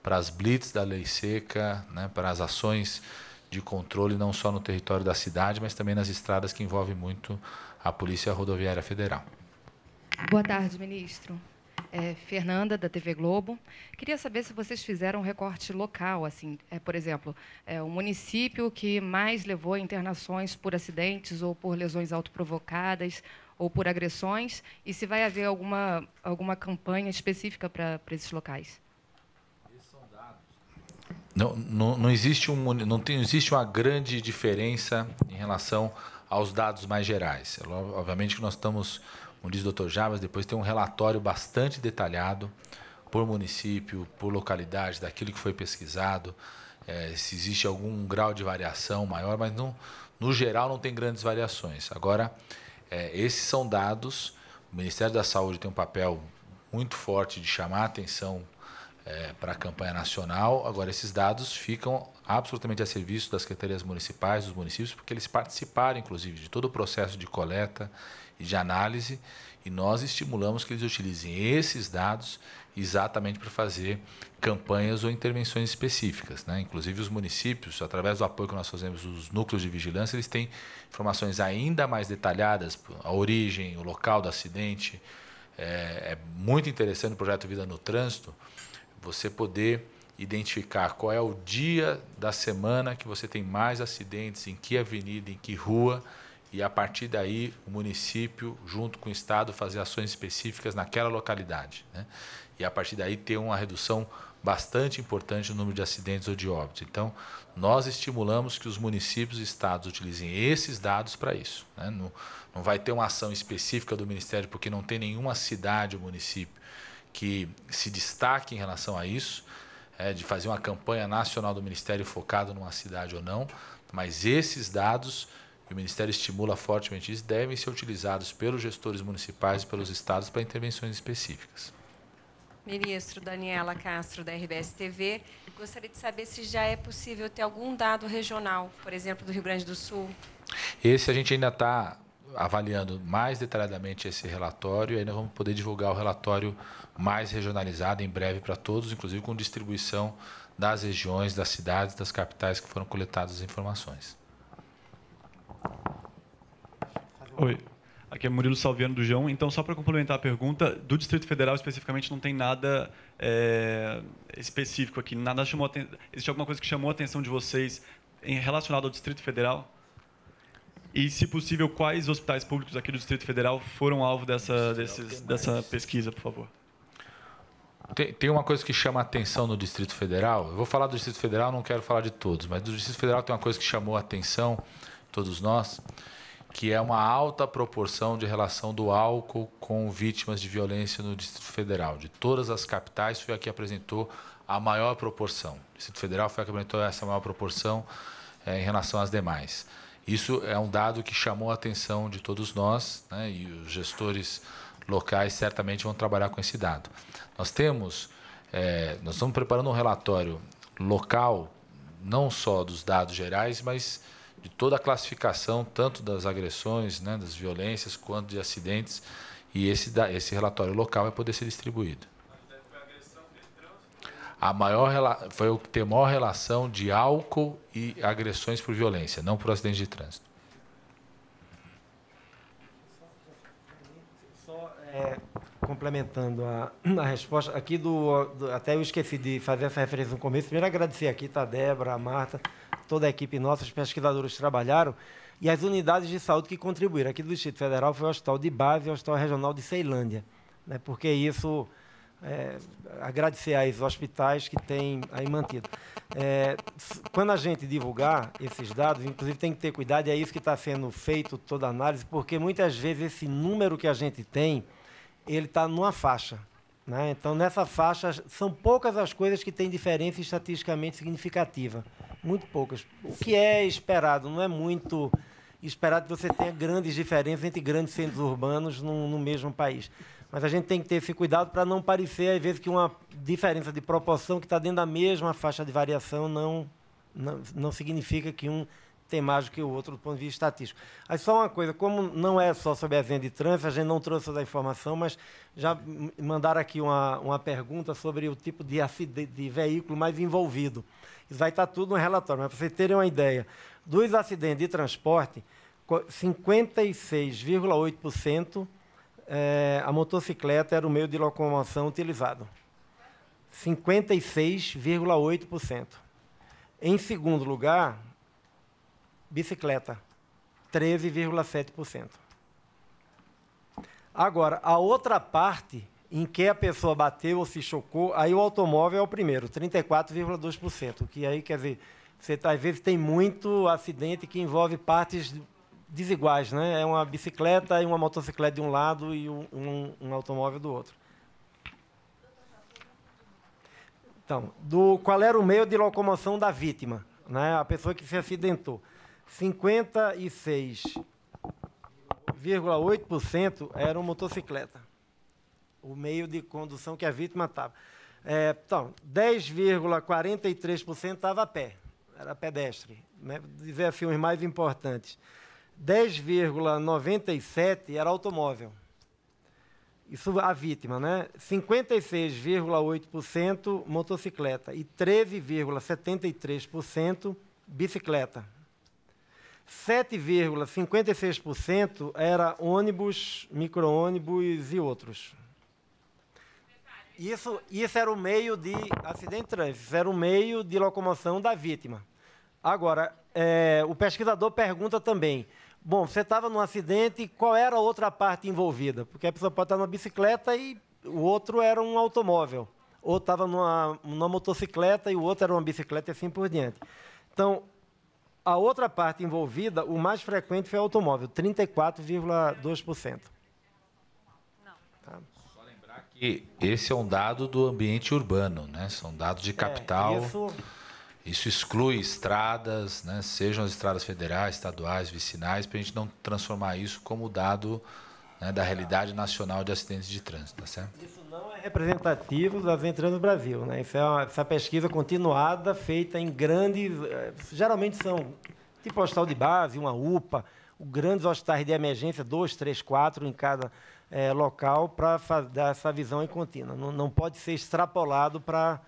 para as blitz da lei seca, né, para as ações de controle não só no território da cidade, mas também nas estradas que envolve muito a Polícia Rodoviária Federal. Boa tarde, ministro. É, Fernanda, da TV Globo. Queria saber se vocês fizeram um recorte local, assim, é, por exemplo, é, o município que mais levou internações por acidentes ou por lesões autoprovocadas, ou por agressões, e se vai haver alguma, alguma campanha específica para esses locais. Não, não, não, existe um, não, tem, não existe uma grande diferença em relação aos dados mais gerais. É obviamente que nós estamos, como diz o Dr. Javas, depois tem um relatório bastante detalhado por município, por localidade, daquilo que foi pesquisado, é, se existe algum grau de variação maior, mas não, no geral não tem grandes variações. Agora, é, esses são dados. O Ministério da Saúde tem um papel muito forte de chamar a atenção é, para a campanha nacional. Agora, esses dados ficam absolutamente a serviço das secretarias municipais, dos municípios, porque eles participaram, inclusive, de todo o processo de coleta e de análise, e nós estimulamos que eles utilizem esses dados exatamente para fazer campanhas ou intervenções específicas. Né? Inclusive, os municípios, através do apoio que nós fazemos, os núcleos de vigilância, eles têm informações ainda mais detalhadas, a origem, o local do acidente. É, é muito interessante o projeto Vida no Trânsito, você poder identificar qual é o dia da semana que você tem mais acidentes, em que avenida, em que rua, e a partir daí o município, junto com o Estado, fazer ações específicas naquela localidade. Né? E a partir daí ter uma redução bastante importante no número de acidentes ou de óbitos. Então, nós estimulamos que os municípios e estados utilizem esses dados para isso. Né? Não, não vai ter uma ação específica do Ministério, porque não tem nenhuma cidade ou município que se destaque em relação a isso, é, de fazer uma campanha nacional do Ministério focada numa cidade ou não, mas esses dados o Ministério estimula fortemente isso, devem ser utilizados pelos gestores municipais e pelos estados para intervenções específicas. Ministro Daniela Castro, da RBS TV, gostaria de saber se já é possível ter algum dado regional, por exemplo, do Rio Grande do Sul. Esse a gente ainda está avaliando mais detalhadamente esse relatório, e ainda vamos poder divulgar o relatório mais regionalizado em breve para todos, inclusive com distribuição das regiões, das cidades, das capitais que foram coletadas as informações. Oi. Aqui é Murilo Salviano do João. Então, só para complementar a pergunta, do Distrito Federal especificamente não tem nada é, específico aqui. Nada chamou existe alguma coisa que chamou a atenção de vocês em relacionado ao Distrito Federal? E, se possível, quais hospitais públicos aqui do Distrito Federal foram alvo dessa, desses, dessa pesquisa, por favor? Tem, tem, uma coisa que chama a atenção no Distrito Federal. Eu vou falar do Distrito Federal, não quero falar de todos, mas do Distrito Federal tem uma coisa que chamou a atenção todos nós, que é uma alta proporção de relação do álcool com vítimas de violência no Distrito Federal. De todas as capitais, foi a que apresentou a maior proporção. O Distrito Federal foi a que apresentou essa maior proporção é, em relação às demais. Isso é um dado que chamou a atenção de todos nós, né, e os gestores locais certamente vão trabalhar com esse dado. Nós temos, é, nós estamos preparando um relatório local, não só dos dados gerais, mas de toda a classificação, tanto das agressões, né, das violências, quanto de acidentes. E esse, esse relatório local vai poder ser distribuído. A maior foi o que tem maior relação de álcool e agressões por violência, não por acidente de trânsito. É, complementando a, a, resposta, aqui do, do, Até eu esqueci de fazer essa referência no começo. Primeiro, agradecer aqui, tá, a Débora, a Marta, toda a equipe nossa, os pesquisadores que trabalharam e as unidades de saúde que contribuíram. Aqui do Distrito Federal foi o Hospital de Base e o Hospital Regional de Ceilândia, né, porque isso. É, agradecer aos hospitais que têm aí mantido. É, quando a gente divulgar esses dados, inclusive tem que ter cuidado, e é isso que está sendo feito toda a análise, porque muitas vezes esse número que a gente tem ele está numa faixa. Né? Então, nessa faixa, são poucas as coisas que têm diferença estatisticamente significativa. Muito poucas. O que é esperado, não é muito esperado que você tenha grandes diferenças entre grandes centros urbanos no, no mesmo país. Mas a gente tem que ter esse cuidado para não parecer, às vezes, que uma diferença de proporção que está dentro da mesma faixa de variação não, não, não significa que um tem mais do que o outro do ponto de vista estatístico. Aí só uma coisa, como não é só sobre a venda de trânsito, a gente não trouxe toda a informação, mas já mandaram aqui uma, uma pergunta sobre o tipo de, de, de veículo mais envolvido. Isso vai estar tudo no relatório, mas para vocês terem uma ideia, dos acidentes de transporte, 56,8% é, eh, a motocicleta era o meio de locomoção utilizado. 56,8%. Em segundo lugar, bicicleta, 13,7%. Agora, a outra parte em que a pessoa bateu ou se chocou, aí o automóvel é o primeiro, 34,2%, que aí quer dizer, você tá, às vezes tem muito acidente que envolve partes desiguais, né? É uma bicicleta e uma motocicleta de um lado e um, um, um automóvel do outro. Então, do qual era o meio de locomoção da vítima, né? A pessoa que se acidentou. 56,8% eram motocicleta, o meio de condução que a vítima estava. É, então, 10,43% estava a pé, era pedestre. Né? Dizer assim, os mais importantes. 10,97% era automóvel. Isso a vítima, né? 56,8% motocicleta e 13,73% bicicleta, 7,56% era ônibus, micro-ônibus e outros. Isso, isso era o meio de acidente de trânsito, era o meio de locomoção da vítima. Agora, é, o pesquisador pergunta também, bom, você estava num acidente, qual era a outra parte envolvida? Porque a pessoa pode estar numa bicicleta e o outro era um automóvel. Ou estava numa, numa motocicleta e o outro era uma bicicleta e assim por diante. Então, a outra parte envolvida, o mais frequente foi o automóvel, 34,2%. Tá? Só lembrar que esse é um dado do ambiente urbano, né? São dados de é, capital. É, isso... isso... exclui estradas, né? sejam as estradas federais, estaduais, vicinais, para a gente não transformar isso como dado né, da realidade nacional de acidentes de trânsito, tá certo? Isso não é representativo das entradas no Brasil. Né? Isso é uma, essa é pesquisa continuada feita em grandes. Eh, geralmente são tipo hospital de base, uma UPA, grandes hospitais de emergência, dois, três, quatro em cada é, local, para dar essa visão em contínua. Não, não pode ser extrapolado para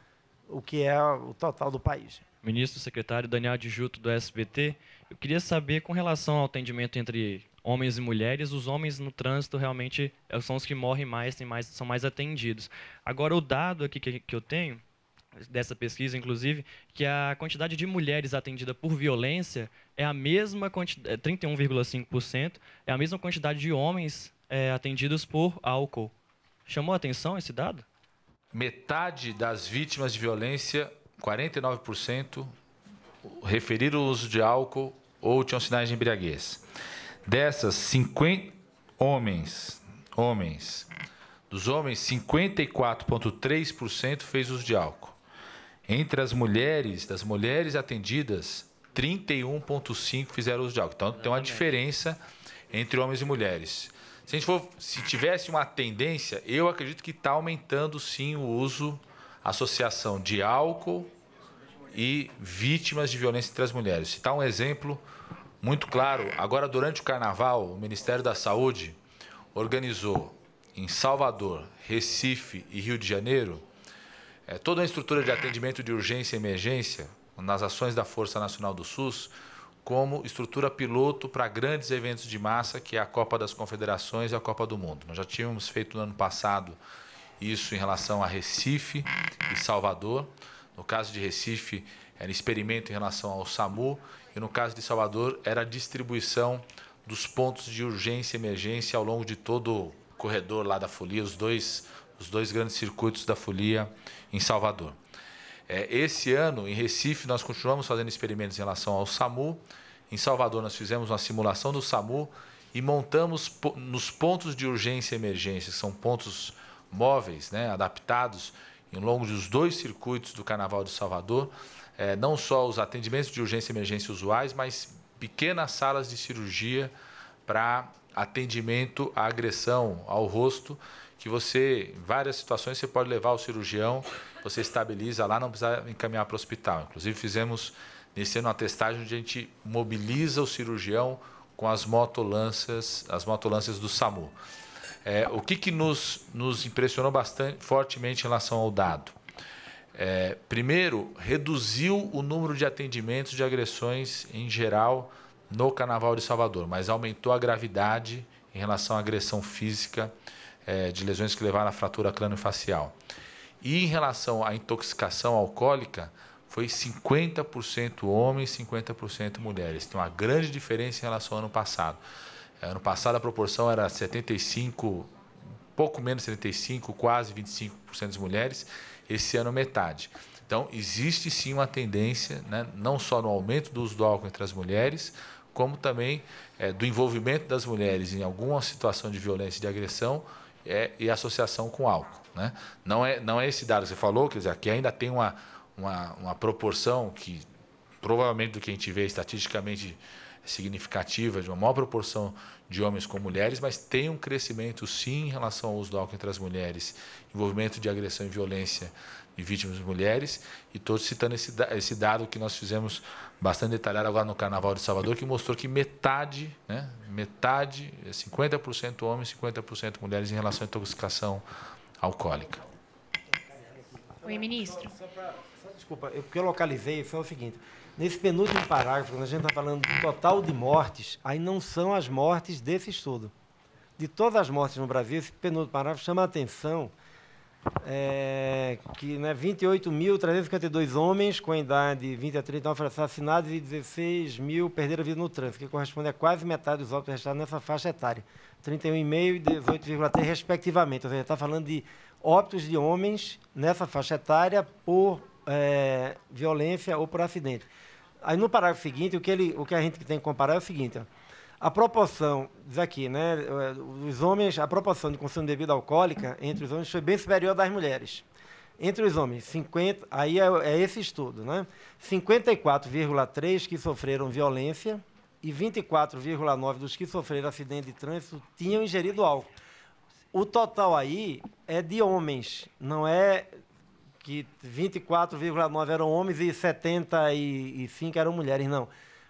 o que é o total do país. Ministro, secretário Daniel Adjuto do SBT, eu queria saber com relação ao atendimento entre homens e mulheres, os homens no trânsito realmente eh, são os que morrem mais, mais são mais atendidos. Agora, o dado aqui que, que eu tenho, dessa pesquisa, inclusive, que a quantidade de mulheres atendida por violência é a mesma quantidade, é, 31,5%, é a mesma quantidade de homens é, atendidos por álcool. Chamou a atenção esse dado? Metade das vítimas de violência, 49%, referiram o uso de álcool ou tinham sinais de embriaguez. Dessas, 50 homens, homens, dos homens, 54,3% fez uso de álcool. Entre as mulheres, das mulheres atendidas, 31,5% fizeram uso de álcool. Então tem uma diferença entre homens e mulheres. Se, a gente for, se tivesse uma tendência, eu acredito que está aumentando sim o uso, associação de álcool e vítimas de violência entre as mulheres. Citar tá um exemplo, muito claro. Agora, durante o carnaval, o Ministério da Saúde organizou em Salvador, Recife e Rio de Janeiro é, toda a estrutura de atendimento de urgência e emergência nas ações da Força Nacional do SUS como estrutura piloto para grandes eventos de massa, que é a Copa das Confederações e a Copa do Mundo. Nós já tínhamos feito no ano passado isso em relação a Recife e Salvador. No caso de Recife, era experimento em relação ao SAMU e no caso de Salvador, era a distribuição dos pontos de urgência e emergência ao longo de todo o corredor lá da Folia, os dois, os dois grandes circuitos da Folia em Salvador. É, esse ano, em Recife, nós continuamos fazendo experimentos em relação ao SAMU. Em Salvador, nós fizemos uma simulação do SAMU e montamos nos pontos de urgência e emergência, que são pontos móveis, né, adaptados, em longo dos dois circuitos do Carnaval de Salvador, é, não só os atendimentos de urgência e emergência usuais, mas pequenas salas de cirurgia para atendimento à agressão ao rosto, que você, em várias situações, você pode levar o cirurgião, você estabiliza lá, não precisa encaminhar para o hospital. Inclusive, fizemos nesse ano uma testagem onde a gente mobiliza o cirurgião com as motolanças, as motolanças do SAMU. É, o que, que nos, nos impressionou bastante fortemente em relação ao dado? É, primeiro, reduziu o número de atendimentos de agressões em geral no Carnaval de Salvador, mas aumentou a gravidade em relação à agressão física é, de lesões que levaram à fratura craniofacial. E em relação à intoxicação alcoólica, foi 50% homens, 50% mulheres. Tem uma grande diferença em relação ao ano passado. É, ano passado a proporção era 75, pouco menos 75, quase 25% de mulheres esse ano metade. Então, existe sim uma tendência, né, não só no aumento do uso do álcool entre as mulheres, como também é, do envolvimento das mulheres em alguma situação de violência e de agressão é, e associação com álcool. Né? Não, é, não é esse dado que você falou, quer dizer, aqui ainda tem uma, uma, uma proporção que provavelmente do que a gente vê estatisticamente significativa, de uma maior proporção de homens com mulheres, mas tem um crescimento sim em relação ao uso do álcool entre as mulheres, envolvimento de agressão e violência de vítimas mulheres, e estou citando esse, esse dado que nós fizemos bastante detalhado agora no Carnaval de Salvador, que mostrou que metade, né, metade, 50% é homens, 50% mulheres em relação à intoxicação alcoólica. Oi, ministro. Só, só, pra, só desculpa, eu, que eu localizei foi o seguinte. Nesse penúltimo parágrafo, quando a gente está falando do total de mortes, aí não são as mortes desse estudo. De todas as mortes no Brasil, esse penúltimo parágrafo chama a atenção é, que né, 28.352 homens com a idade de 20 a 30 foram assassinados e 16 mil perderam a vida no trânsito, que corresponde a quase metade dos óbitos registrados nessa faixa etária, 31,5 e 18,3 respectivamente. Ou seja, está falando de óbitos de homens nessa faixa etária por é, violência ou por acidente. Aí no parágrafo seguinte, o que, ele, o que a gente tem que comparar é o seguinte: ó. a proporção, diz aqui, né, eh, os homens, a proporção de consumo de bebida alcoólica entre os homens foi bem superior das mulheres. Entre os homens, 50, aí é, é esse estudo, né? 54,3 que sofreram violência e 24,9 dos que sofreram acidente de trânsito tinham ingerido álcool. O total aí é de homens, não é que 24,9 eram homens e 75 eram mulheres, não.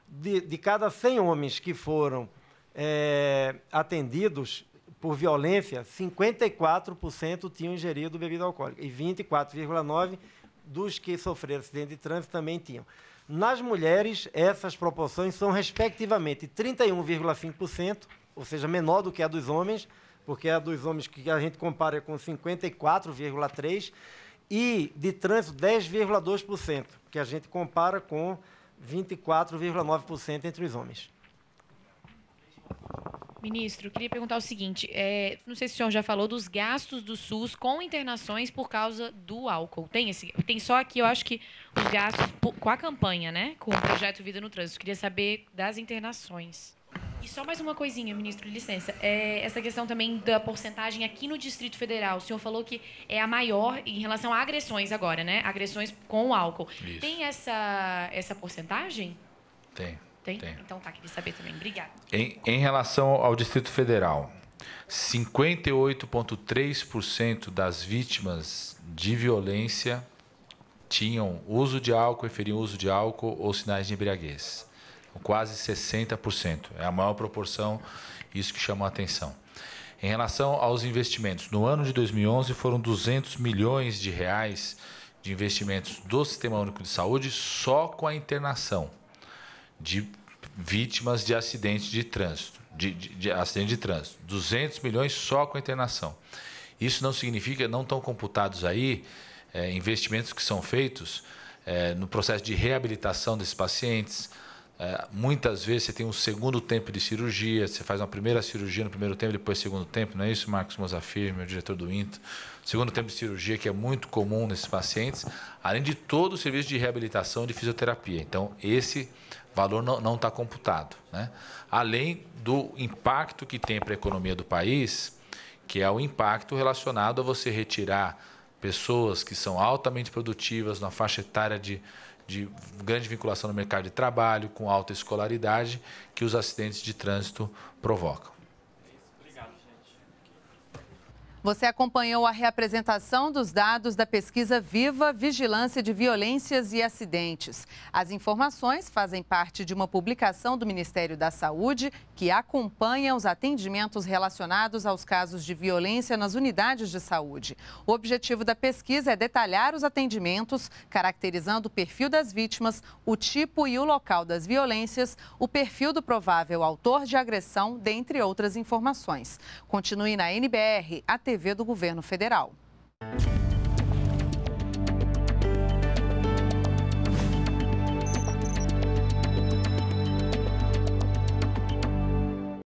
De, de cada 100 homens que foram é, atendidos por violência, 54% tinham ingerido bebida alcoólica e 24,9% dos que sofreram acidente de trânsito também tinham. Nas mulheres, essas proporções são respectivamente 31,5%, ou seja, menor do que a dos homens, porque a dos homens que a gente compara com 54,3%, e de trânsito 10,2%, que a gente compara com 24,9% entre os homens. Ministro, queria perguntar o seguinte: é, não sei se o senhor já falou dos gastos do SUS com internações por causa do álcool. Tem esse, tem só aqui, eu acho que os gastos com a campanha, né? Com o projeto Vida no Trânsito. Queria saber das internações. E só mais uma coisinha, ministro, licença. É, essa questão também da porcentagem aqui no Distrito Federal. O senhor falou que é a maior em relação a agressões agora, né? Agressões com o álcool. Isso. Tem essa, essa porcentagem? Tem. Tem? Tem. Então tá, queria saber também. Obrigada. Em, em relação ao Distrito Federal, 58,3% das vítimas de violência tinham uso de álcool, referiam uso de álcool ou sinais de embriaguez quase 60%. É a maior proporção, isso que chamou a atenção. Em relação aos investimentos, no ano de 2011 foram 200 milhões de reais de investimentos do Sistema Único de Saúde só com a internação de vítimas de acidente de trânsito, de, de, de acidente de trânsito, 200 milhões só com a internação. Isso não significa, não estão computados aí é, investimentos que são feitos é, no processo de reabilitação desses pacientes, é, muitas vezes você tem um segundo tempo de cirurgia, você faz uma primeira cirurgia no primeiro tempo, depois segundo tempo, não é isso, Marcos Mozafir, meu diretor do INTO? Segundo tempo de cirurgia, que é muito comum nesses pacientes, além de todo o serviço de reabilitação e de fisioterapia. Então, esse valor não está computado. Né? Além do impacto que tem para a economia do país, que é o impacto relacionado a você retirar pessoas que são altamente produtivas na faixa etária de de grande vinculação no mercado de trabalho, com alta escolaridade, que os acidentes de trânsito provocam. Você acompanhou a reapresentação dos dados da pesquisa Viva Vigilância de Violências e Acidentes. As informações fazem parte de uma publicação do Ministério da Saúde que acompanha os atendimentos relacionados aos casos de violência nas unidades de saúde. O objetivo da pesquisa é detalhar os atendimentos, caracterizando o perfil das vítimas, o tipo e o local das violências, o perfil do provável autor de agressão, dentre outras informações. Continue na NBR. Até TV do governo federal.